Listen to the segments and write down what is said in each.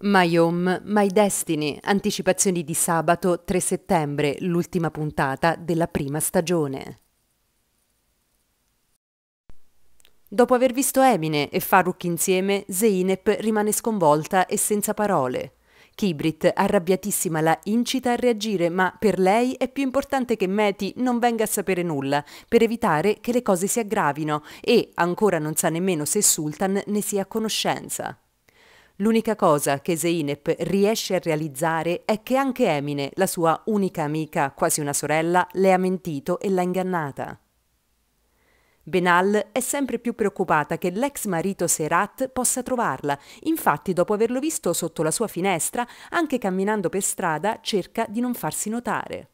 My Home, My Destiny, anticipazioni di sabato 3 settembre, l'ultima puntata della prima stagione. Dopo aver visto Emine e Faruk insieme, Zeinep rimane sconvolta e senza parole. Kibrit, arrabbiatissima, la incita a reagire, ma per lei è più importante che Meti non venga a sapere nulla, per evitare che le cose si aggravino e ancora non sa nemmeno se Sultan ne sia a conoscenza. L'unica cosa che Zeynep riesce a realizzare è che anche Emine, la sua unica amica, quasi una sorella, le ha mentito e l'ha ingannata. Benal è sempre più preoccupata che l'ex marito Serat possa trovarla, infatti dopo averlo visto sotto la sua finestra, anche camminando per strada cerca di non farsi notare.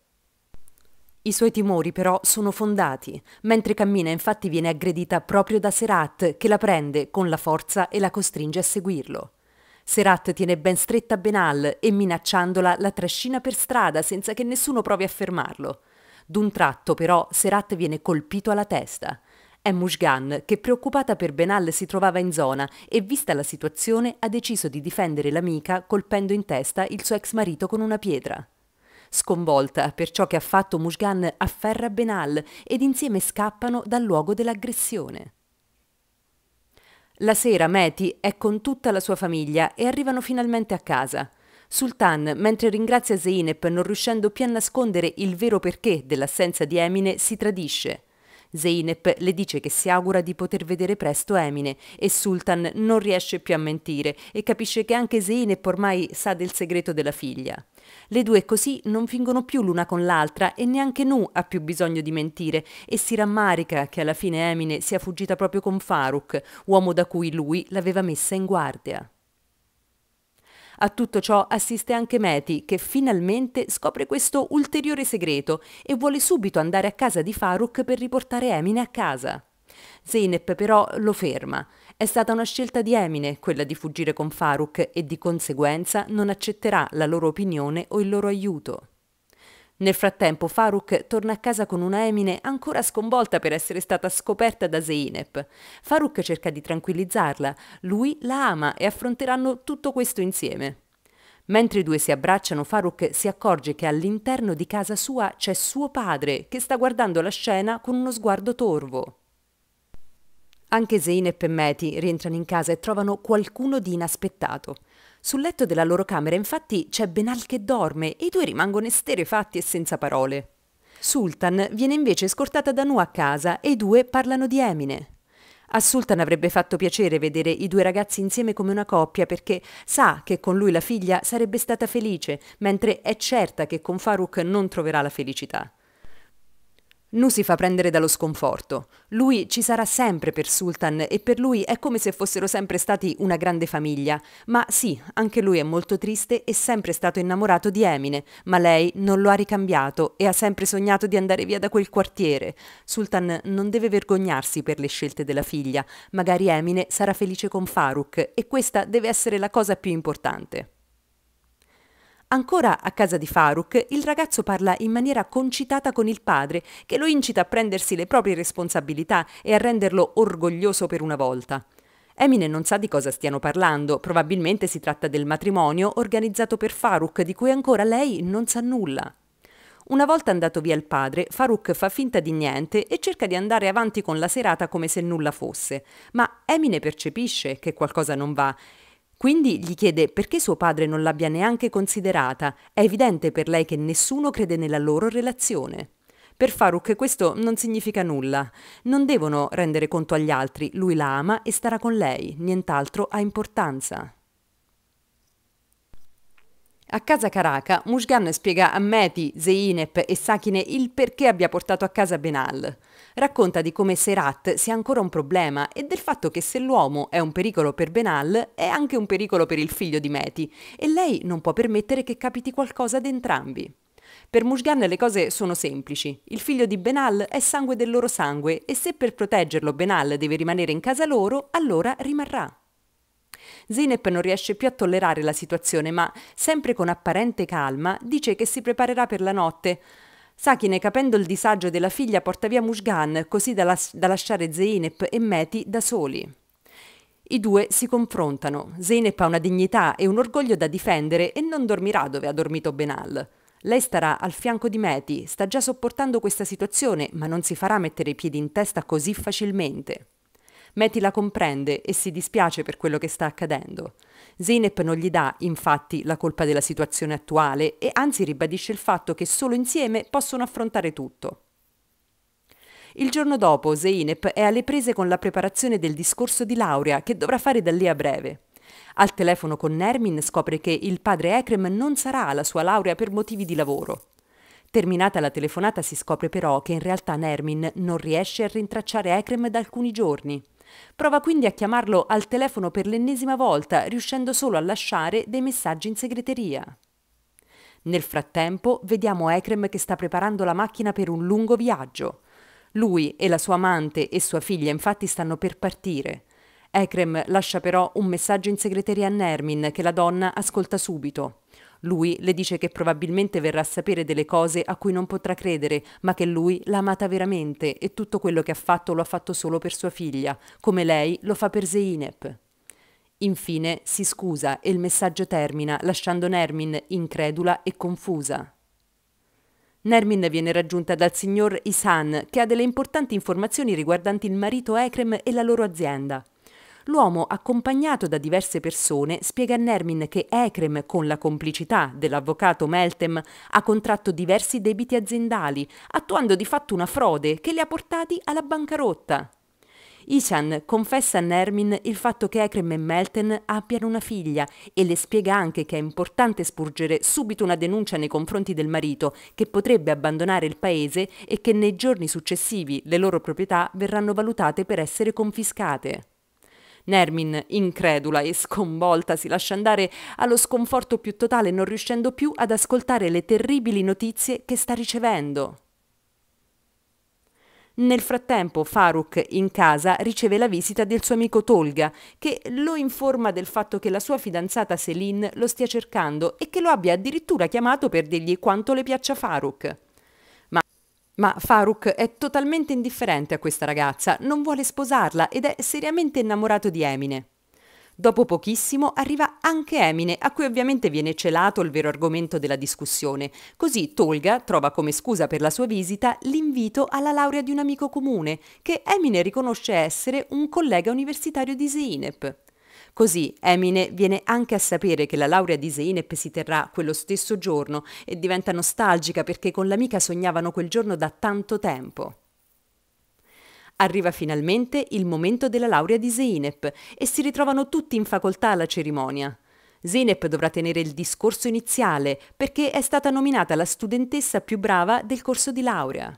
I suoi timori però sono fondati, mentre cammina infatti viene aggredita proprio da Serat che la prende con la forza e la costringe a seguirlo. Serat tiene ben stretta Benal e minacciandola la trascina per strada senza che nessuno provi a fermarlo. D'un tratto però Serat viene colpito alla testa. È Mushgan che preoccupata per Benal si trovava in zona e vista la situazione ha deciso di difendere l'amica colpendo in testa il suo ex marito con una pietra. Sconvolta per ciò che ha fatto Mushgan afferra Benal ed insieme scappano dal luogo dell'aggressione. La sera Meti è con tutta la sua famiglia e arrivano finalmente a casa. Sultan, mentre ringrazia Zeynep non riuscendo più a nascondere il vero perché dell'assenza di Emine, si tradisce. Zeynep le dice che si augura di poter vedere presto Emine e Sultan non riesce più a mentire e capisce che anche Zeynep ormai sa del segreto della figlia. Le due così non fingono più l'una con l'altra e neanche Nu ha più bisogno di mentire e si rammarica che alla fine Emine sia fuggita proprio con Faruk, uomo da cui lui l'aveva messa in guardia. A tutto ciò assiste anche Meti, che finalmente scopre questo ulteriore segreto e vuole subito andare a casa di Farouk per riportare Emine a casa. Zeynep però lo ferma. È stata una scelta di Emine quella di fuggire con Farouk e di conseguenza non accetterà la loro opinione o il loro aiuto. Nel frattempo Faruk torna a casa con una Emine ancora sconvolta per essere stata scoperta da Zeinep. Faruk cerca di tranquillizzarla, lui la ama e affronteranno tutto questo insieme. Mentre i due si abbracciano, Faruk si accorge che all'interno di casa sua c'è suo padre che sta guardando la scena con uno sguardo torvo. Anche Zeinep e Meti rientrano in casa e trovano qualcuno di inaspettato. Sul letto della loro camera infatti c'è Benal che dorme e i due rimangono esterefatti e senza parole. Sultan viene invece scortata da Nu a casa e i due parlano di Emine. A Sultan avrebbe fatto piacere vedere i due ragazzi insieme come una coppia perché sa che con lui la figlia sarebbe stata felice, mentre è certa che con Farouk non troverà la felicità. Nu si fa prendere dallo sconforto. Lui ci sarà sempre per Sultan e per lui è come se fossero sempre stati una grande famiglia. Ma sì, anche lui è molto triste e sempre stato innamorato di Emine, ma lei non lo ha ricambiato e ha sempre sognato di andare via da quel quartiere. Sultan non deve vergognarsi per le scelte della figlia. Magari Emine sarà felice con Faruk e questa deve essere la cosa più importante. Ancora a casa di Faruk, il ragazzo parla in maniera concitata con il padre, che lo incita a prendersi le proprie responsabilità e a renderlo orgoglioso per una volta. Emine non sa di cosa stiano parlando, probabilmente si tratta del matrimonio organizzato per Faruk, di cui ancora lei non sa nulla. Una volta andato via il padre, Faruk fa finta di niente e cerca di andare avanti con la serata come se nulla fosse, ma Emine percepisce che qualcosa non va quindi gli chiede perché suo padre non l'abbia neanche considerata. È evidente per lei che nessuno crede nella loro relazione. Per Farouk questo non significa nulla. Non devono rendere conto agli altri, lui la ama e starà con lei, nient'altro ha importanza. A casa Caraca, Mushgan spiega a Meti, Zeinep e Sakine il perché abbia portato a casa Benal. Racconta di come Serat sia ancora un problema e del fatto che se l'uomo è un pericolo per Benal, è anche un pericolo per il figlio di Meti e lei non può permettere che capiti qualcosa ad entrambi. Per Mushgan le cose sono semplici. Il figlio di Benal è sangue del loro sangue e se per proteggerlo Benal deve rimanere in casa loro, allora rimarrà. Zeynep non riesce più a tollerare la situazione, ma, sempre con apparente calma, dice che si preparerà per la notte. Sakine, capendo il disagio della figlia, porta via Mushgan, così da, las da lasciare Zeynep e Meti da soli. I due si confrontano. Zeynep ha una dignità e un orgoglio da difendere e non dormirà dove ha dormito Benal. Lei starà al fianco di Meti, sta già sopportando questa situazione, ma non si farà mettere i piedi in testa così facilmente. Matty la comprende e si dispiace per quello che sta accadendo. Zeynep non gli dà, infatti, la colpa della situazione attuale e anzi ribadisce il fatto che solo insieme possono affrontare tutto. Il giorno dopo, Zeynep è alle prese con la preparazione del discorso di laurea che dovrà fare da lì a breve. Al telefono con Nermin scopre che il padre Ekrem non sarà alla sua laurea per motivi di lavoro. Terminata la telefonata si scopre però che in realtà Nermin non riesce a rintracciare Ekrem da alcuni giorni. Prova quindi a chiamarlo al telefono per l'ennesima volta, riuscendo solo a lasciare dei messaggi in segreteria. Nel frattempo vediamo Ekrem che sta preparando la macchina per un lungo viaggio. Lui e la sua amante e sua figlia infatti stanno per partire. Ekrem lascia però un messaggio in segreteria a Nermin che la donna ascolta subito. Lui le dice che probabilmente verrà a sapere delle cose a cui non potrà credere, ma che lui l'ha amata veramente e tutto quello che ha fatto lo ha fatto solo per sua figlia, come lei lo fa per Zeinep. Infine si scusa e il messaggio termina lasciando Nermin incredula e confusa. Nermin viene raggiunta dal signor Isan, che ha delle importanti informazioni riguardanti il marito Ekrem e la loro azienda. L'uomo, accompagnato da diverse persone, spiega a Nermin che Ekrem, con la complicità dell'avvocato Meltem, ha contratto diversi debiti aziendali, attuando di fatto una frode che li ha portati alla bancarotta. Ishan confessa a Nermin il fatto che Ekrem e Melten abbiano una figlia e le spiega anche che è importante sporgere subito una denuncia nei confronti del marito che potrebbe abbandonare il paese e che nei giorni successivi le loro proprietà verranno valutate per essere confiscate. Nermin, incredula e sconvolta, si lascia andare allo sconforto più totale, non riuscendo più ad ascoltare le terribili notizie che sta ricevendo. Nel frattempo Faruk in casa riceve la visita del suo amico Tolga, che lo informa del fatto che la sua fidanzata Selin lo stia cercando e che lo abbia addirittura chiamato per dirgli quanto le piaccia Faruk. Ma Faruk è totalmente indifferente a questa ragazza, non vuole sposarla ed è seriamente innamorato di Emine. Dopo pochissimo arriva anche Emine, a cui ovviamente viene celato il vero argomento della discussione. Così Tolga trova come scusa per la sua visita l'invito alla laurea di un amico comune, che Emine riconosce essere un collega universitario di Zeinep. Così Emine viene anche a sapere che la laurea di Zeynep si terrà quello stesso giorno e diventa nostalgica perché con l'amica sognavano quel giorno da tanto tempo. Arriva finalmente il momento della laurea di Zeynep e si ritrovano tutti in facoltà alla cerimonia. Zeynep dovrà tenere il discorso iniziale perché è stata nominata la studentessa più brava del corso di laurea.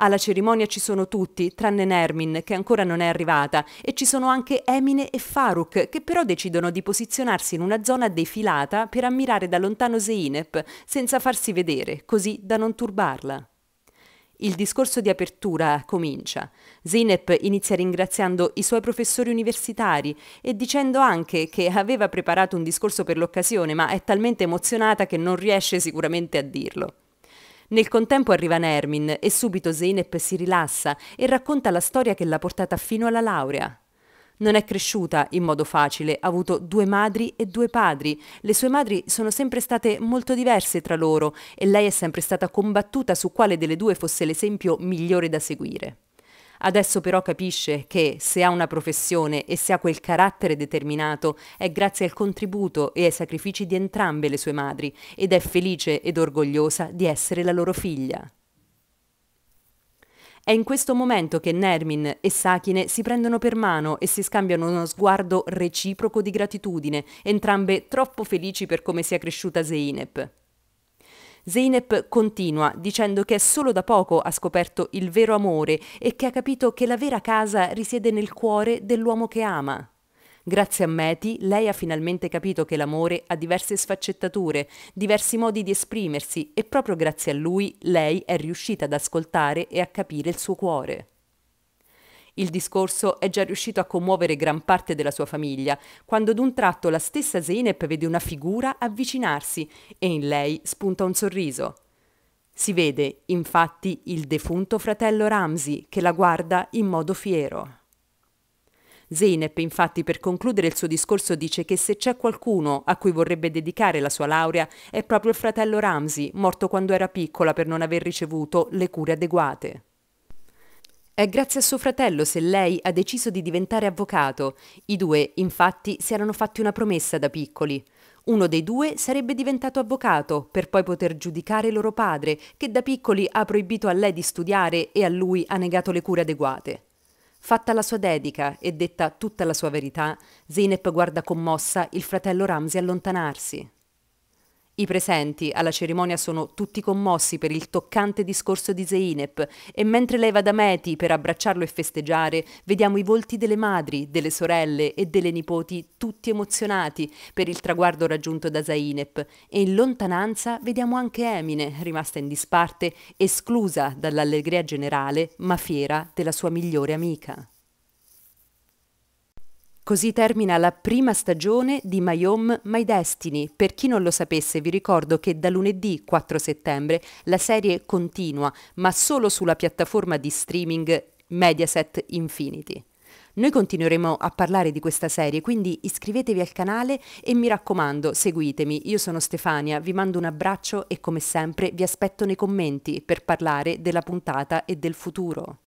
Alla cerimonia ci sono tutti, tranne Nermin, che ancora non è arrivata, e ci sono anche Emine e Faruk, che però decidono di posizionarsi in una zona defilata per ammirare da lontano Zeinep, senza farsi vedere, così da non turbarla. Il discorso di apertura comincia. Zinep inizia ringraziando i suoi professori universitari e dicendo anche che aveva preparato un discorso per l'occasione, ma è talmente emozionata che non riesce sicuramente a dirlo. Nel contempo arriva Nermin e subito Zeynep si rilassa e racconta la storia che l'ha portata fino alla laurea. Non è cresciuta in modo facile, ha avuto due madri e due padri. Le sue madri sono sempre state molto diverse tra loro e lei è sempre stata combattuta su quale delle due fosse l'esempio migliore da seguire. Adesso però capisce che se ha una professione e se ha quel carattere determinato è grazie al contributo e ai sacrifici di entrambe le sue madri ed è felice ed orgogliosa di essere la loro figlia. È in questo momento che Nermin e Sakine si prendono per mano e si scambiano uno sguardo reciproco di gratitudine, entrambe troppo felici per come sia cresciuta Zeinep. Zeynep continua dicendo che è solo da poco ha scoperto il vero amore e che ha capito che la vera casa risiede nel cuore dell'uomo che ama. Grazie a Meti, lei ha finalmente capito che l'amore ha diverse sfaccettature, diversi modi di esprimersi e proprio grazie a lui lei è riuscita ad ascoltare e a capire il suo cuore. Il discorso è già riuscito a commuovere gran parte della sua famiglia, quando d'un tratto la stessa Zeynep vede una figura avvicinarsi e in lei spunta un sorriso. Si vede, infatti, il defunto fratello Ramsi che la guarda in modo fiero. Zeynep, infatti, per concludere il suo discorso dice che se c'è qualcuno a cui vorrebbe dedicare la sua laurea è proprio il fratello Ramsey, morto quando era piccola per non aver ricevuto le cure adeguate. È grazie a suo fratello se lei ha deciso di diventare avvocato. I due, infatti, si erano fatti una promessa da piccoli. Uno dei due sarebbe diventato avvocato per poi poter giudicare loro padre, che da piccoli ha proibito a lei di studiare e a lui ha negato le cure adeguate. Fatta la sua dedica e detta tutta la sua verità, Zeynep guarda commossa il fratello Ramsey allontanarsi. I presenti alla cerimonia sono tutti commossi per il toccante discorso di Zeinep e mentre lei va da Meti per abbracciarlo e festeggiare, vediamo i volti delle madri, delle sorelle e delle nipoti tutti emozionati per il traguardo raggiunto da Zainep e in lontananza vediamo anche Emine, rimasta in disparte, esclusa dall'allegria generale ma fiera della sua migliore amica. Così termina la prima stagione di My Home, My Destiny. Per chi non lo sapesse vi ricordo che da lunedì 4 settembre la serie continua, ma solo sulla piattaforma di streaming Mediaset Infinity. Noi continueremo a parlare di questa serie, quindi iscrivetevi al canale e mi raccomando, seguitemi. Io sono Stefania, vi mando un abbraccio e come sempre vi aspetto nei commenti per parlare della puntata e del futuro.